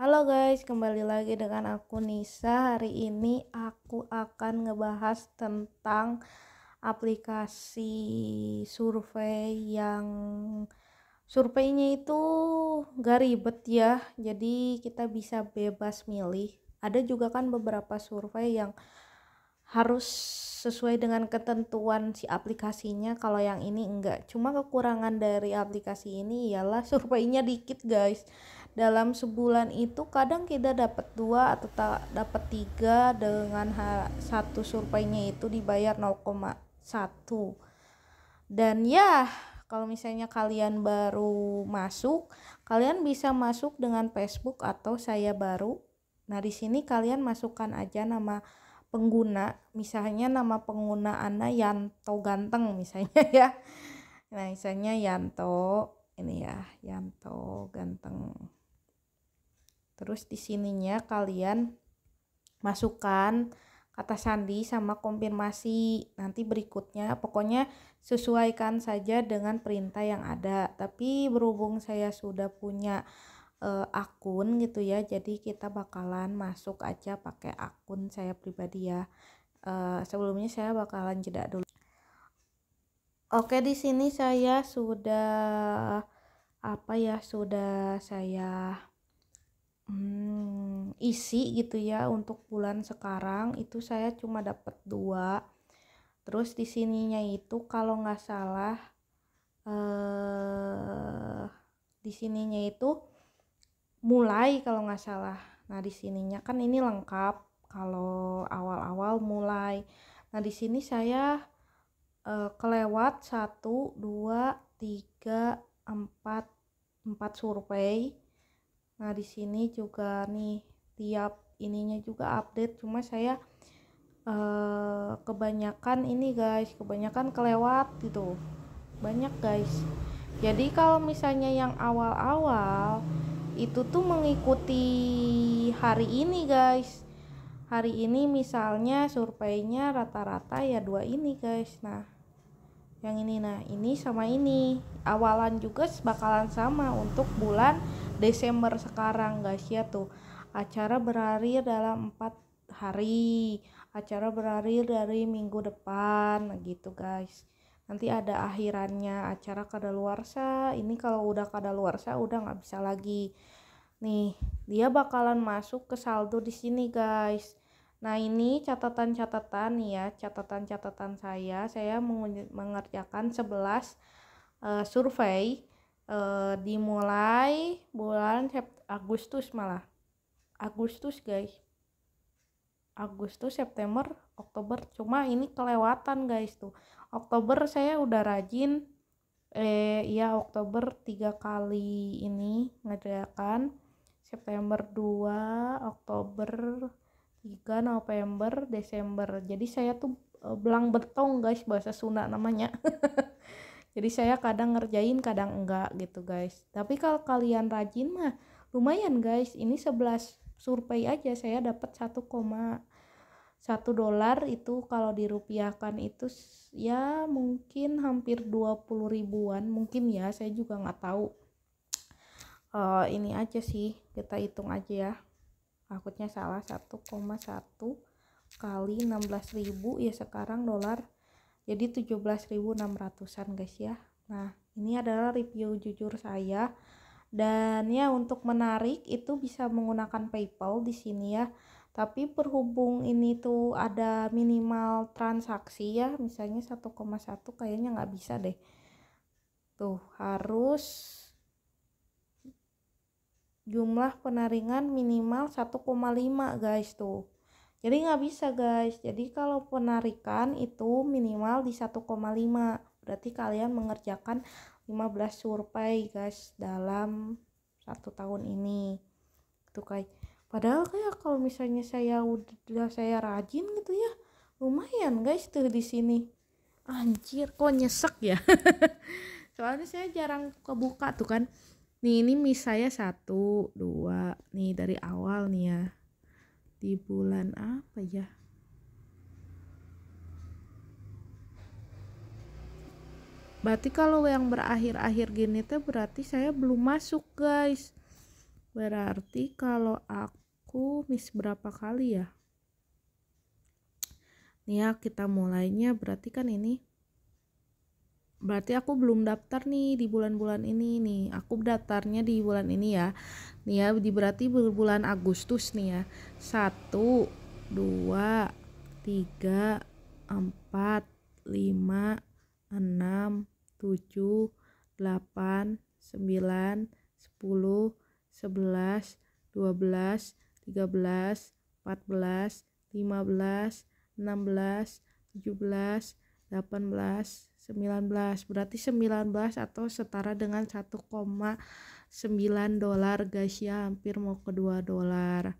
Halo guys, kembali lagi dengan aku Nisa. Hari ini aku akan ngebahas tentang aplikasi survei yang surveinya itu gak ribet ya. Jadi kita bisa bebas milih. Ada juga kan beberapa survei yang harus sesuai dengan ketentuan si aplikasinya. Kalau yang ini enggak. Cuma kekurangan dari aplikasi ini ialah surveinya dikit, guys dalam sebulan itu kadang kita dapat dua atau tak dapat tiga dengan satu surveinya itu dibayar 0,1 dan ya kalau misalnya kalian baru masuk kalian bisa masuk dengan Facebook atau saya baru nah di sini kalian masukkan aja nama pengguna misalnya nama pengguna Ana Yanto Ganteng misalnya ya nah misalnya Yanto ini ya Yanto Ganteng Terus di sininya kalian masukkan kata sandi sama konfirmasi. Nanti berikutnya pokoknya sesuaikan saja dengan perintah yang ada. Tapi berhubung saya sudah punya uh, akun gitu ya jadi kita bakalan masuk aja pakai akun saya pribadi ya uh, sebelumnya saya bakalan jeda dulu oke di sini saya sudah apa ya sudah saya hmm, isi gitu ya untuk bulan sekarang itu saya cuma dapat dua terus di sininya itu kalau nggak salah eh di sininya itu mulai kalau nggak salah nah di sininya kan ini lengkap kalau awal-awal mulai nah di sini saya e, kelewat satu dua tiga empat empat survei Nah, di sini juga nih tiap ininya juga update, cuma saya eh kebanyakan ini guys, kebanyakan kelewat gitu. Banyak guys. Jadi kalau misalnya yang awal-awal itu tuh mengikuti hari ini guys. Hari ini misalnya surveinya rata-rata ya dua ini guys. Nah, yang ini nah, ini sama ini. Awalan juga bakalan sama untuk bulan Desember sekarang guys ya tuh acara berakhir dalam empat hari acara berakhir dari minggu depan gitu guys nanti ada akhirannya acara kadaluarsa ini kalau udah kadaluarsa udah nggak bisa lagi nih dia bakalan masuk ke saldo di sini guys nah ini catatan-catatan ya catatan-catatan saya saya mengerjakan 11 uh, eh, survei e, dimulai bulan Sept Agustus malah Agustus guys Agustus September Oktober cuma ini kelewatan guys tuh Oktober saya udah rajin eh ya Oktober tiga kali ini ngerjakan September 2 Oktober 3 November Desember jadi saya tuh eh, belang betong guys bahasa Sunda namanya jadi saya kadang ngerjain kadang enggak gitu guys tapi kalau kalian rajin mah lumayan guys ini 11 survei aja saya dapat 1, satu dolar itu kalau dirupiahkan itu ya mungkin hampir 20 ribuan mungkin ya saya juga nggak tahu uh, ini aja sih kita hitung aja ya takutnya salah 1,1 kali 16.000 ya sekarang dolar jadi 17.600an guys ya nah ini adalah review jujur saya dan ya untuk menarik itu bisa menggunakan PayPal di sini ya tapi berhubung ini tuh ada minimal transaksi ya misalnya 1,1 kayaknya nggak bisa deh tuh harus jumlah penaringan minimal 1,5 guys tuh jadi nggak bisa guys jadi kalau penarikan itu minimal di 1,5 berarti kalian mengerjakan 15 survei guys dalam satu tahun ini itu kayak padahal kayak kalau misalnya saya udah saya rajin gitu ya lumayan guys tuh di sini anjir kok nyesek ya soalnya saya jarang kebuka tuh kan nih ini misalnya satu dua nih dari awal nih ya di bulan apa ya berarti kalau yang berakhir-akhir gini teh berarti saya belum masuk guys berarti kalau aku miss berapa kali ya nih ya kita mulainya berarti kan ini berarti aku belum daftar nih di bulan-bulan ini nih aku daftarnya di bulan ini ya nih ya di berarti bulan Agustus nih ya satu dua tiga empat lima enam tujuh delapan sembilan sepuluh sebelas dua belas tiga belas empat belas lima belas enam belas tujuh belas delapan belas 19 berarti 19 atau setara dengan 1,9 dolar guys ya hampir mau ke 2 dolar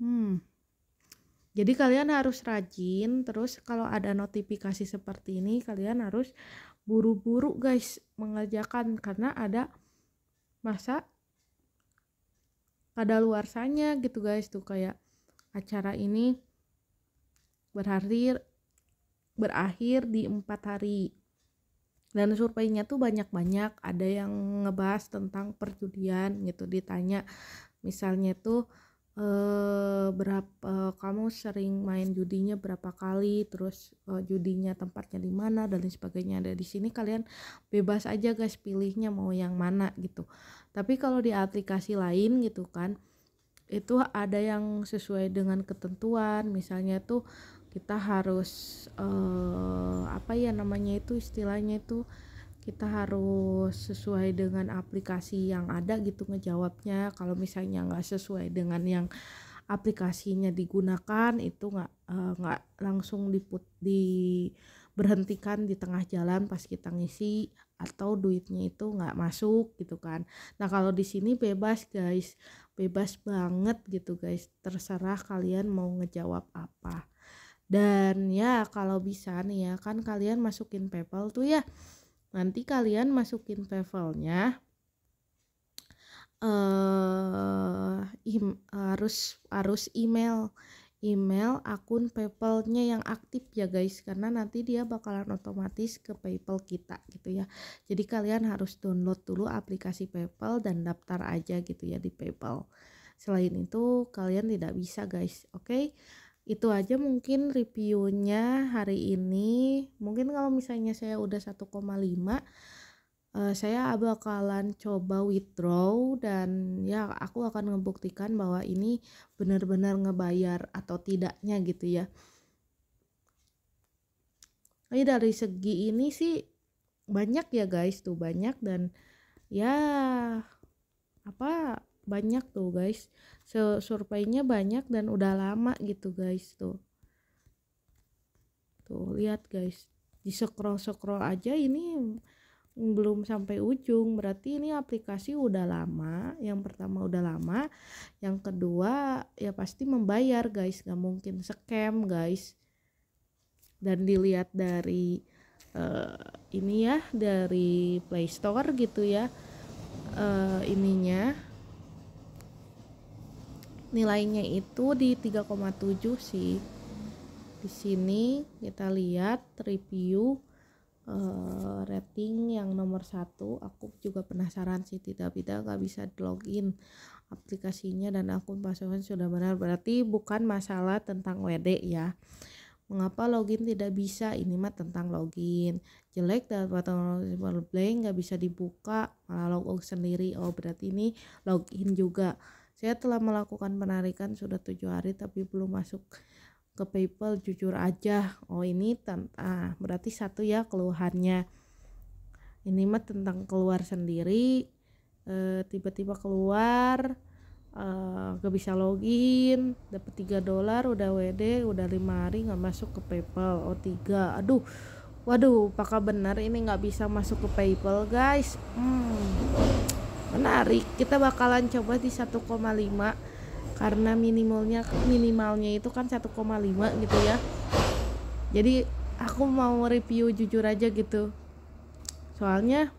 hmm jadi kalian harus rajin terus kalau ada notifikasi seperti ini kalian harus buru-buru guys mengerjakan karena ada masa ada luarsanya gitu guys tuh kayak acara ini berhadir berakhir di empat hari dan surveinya tuh banyak-banyak ada yang ngebahas tentang perjudian gitu ditanya misalnya tuh e, berapa e, kamu sering main judinya berapa kali terus e, judinya tempatnya di mana dan lain sebagainya ada di sini kalian bebas aja guys pilihnya mau yang mana gitu tapi kalau di aplikasi lain gitu kan itu ada yang sesuai dengan ketentuan misalnya tuh kita harus uh, apa ya namanya itu istilahnya itu kita harus sesuai dengan aplikasi yang ada gitu ngejawabnya kalau misalnya nggak sesuai dengan yang aplikasinya digunakan itu nggak eh, nggak uh, langsung diput di berhentikan di tengah jalan pas kita ngisi atau duitnya itu nggak masuk gitu kan nah kalau di sini bebas guys bebas banget gitu guys terserah kalian mau ngejawab apa dan ya kalau bisa nih ya kan kalian masukin PayPal tuh ya. Nanti kalian masukin PayPalnya uh, eh, harus harus email email akun PayPalnya yang aktif ya guys karena nanti dia bakalan otomatis ke PayPal kita gitu ya. Jadi kalian harus download dulu aplikasi PayPal dan daftar aja gitu ya di PayPal. Selain itu kalian tidak bisa guys, oke? Okay? itu aja mungkin reviewnya hari ini mungkin kalau misalnya saya udah 1,5 uh, eh, saya bakalan coba withdraw dan ya aku akan membuktikan bahwa ini benar-benar ngebayar atau tidaknya gitu ya. Ini dari segi ini sih banyak ya guys tuh banyak dan ya apa banyak tuh guys surveinya banyak dan udah lama gitu guys tuh tuh lihat guys di scroll scroll aja ini belum sampai ujung berarti ini aplikasi udah lama yang pertama udah lama yang kedua ya pasti membayar guys nggak mungkin scam guys dan dilihat dari uh, ini ya dari Play Store gitu ya uh, ininya nilainya itu di 3,7 sih di sini kita lihat review uh, rating yang nomor satu aku juga penasaran sih tidak tidak nggak bisa login aplikasinya dan akun pasangan sudah benar berarti bukan masalah tentang WD ya mengapa login tidak bisa ini mah tentang login jelek dan button blank nggak bisa dibuka malah login sendiri oh berarti ini login juga saya telah melakukan penarikan sudah tujuh hari tapi belum masuk ke PayPal jujur aja. Oh ini tentang ah, berarti satu ya keluhannya. Ini mah tentang keluar sendiri, eh, tiba-tiba e, keluar, e, eh, gak bisa login, dapat 3 dolar, udah WD, udah lima hari nggak masuk ke PayPal. Oh tiga, aduh, waduh, apakah benar ini nggak bisa masuk ke PayPal guys? Hmm menarik kita bakalan coba di 1,5 karena minimalnya minimalnya itu kan 1,5 gitu ya jadi aku mau review jujur aja gitu soalnya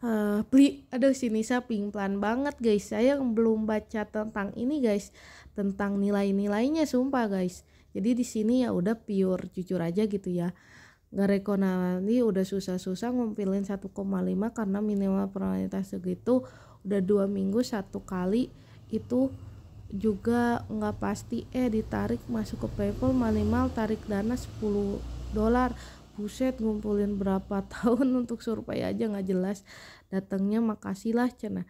uh, eh, pli aduh sini saya ping plan banget guys saya belum baca tentang ini guys tentang nilai-nilainya sumpah guys jadi di sini ya udah pure jujur aja gitu ya nggak Garekonali udah susah-susah ngumpulin 1,5 karena minimal prioritas segitu udah dua minggu satu kali itu juga nggak pasti eh ditarik masuk ke PayPal minimal tarik dana 10 dolar buset ngumpulin berapa tahun untuk survei aja nggak jelas datangnya makasih lah cina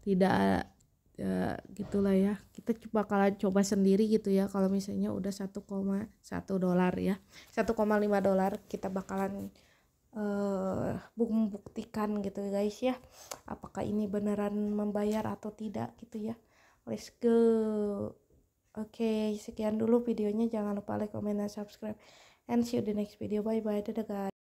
tidak ya, gitulah ya kita coba kalau coba sendiri gitu ya kalau misalnya udah 1,1 dolar ya 1,5 dolar kita bakalan uh, membuktikan gitu guys ya apakah ini beneran membayar atau tidak gitu ya let's go oke okay, sekian dulu videonya jangan lupa like comment dan subscribe and see you the next video bye bye dadah guys